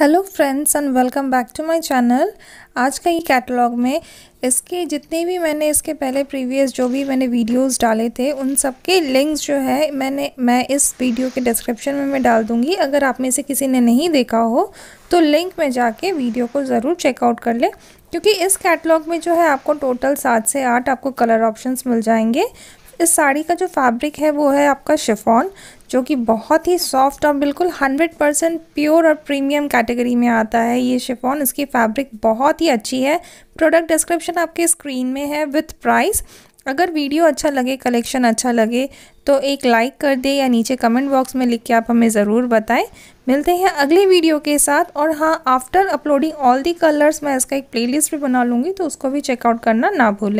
hello friends and welcome back to my channel आज का ये कैटलॉग में इसके जितने भी मैंने इसके पहले प्रीवियस जो भी मैंने वीडियोस डाले थे उन सब के लिंक्स जो है मैंने मैं इस वीडियो के डिस्क्रिप्शन में मैं डाल दूंगी अगर आप में से किसी ने नहीं देखा हो तो लिंक में जाके वीडियो को ज़रूर चेकआउट कर ले क्योंकि इस कैटलॉग में जो है आपको टोटल सात से आठ आपको कलर ऑप्शन मिल जाएंगे इस साड़ी का जो फैब्रिक है वो है आपका शिफॉन जो कि बहुत ही सॉफ्ट और बिल्कुल 100% परसेंट प्योर और प्रीमियम कैटेगरी में आता है ये शिफॉन इसकी फैब्रिक बहुत ही अच्छी है प्रोडक्ट डिस्क्रिप्शन आपके स्क्रीन में है विथ प्राइस अगर वीडियो अच्छा लगे कलेक्शन अच्छा लगे तो एक लाइक कर दे या नीचे कमेंट बॉक्स में लिख के आप हमें ज़रूर बताएं मिलते हैं अगले वीडियो के साथ और हाँ after uploading all the colours मैं इसका एक प्लेलिस्ट भी बना लूँगी तो उसको भी चेकआउट करना ना भूलें